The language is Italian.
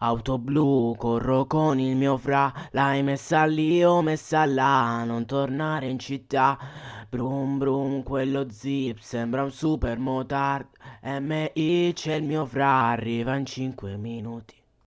Auto blu, corro con il mio fra, l'hai messa lì o messa là, non tornare in città. Brum brum, quello zip sembra un super motard. MI c'è il mio fra, arriva in 5 minuti.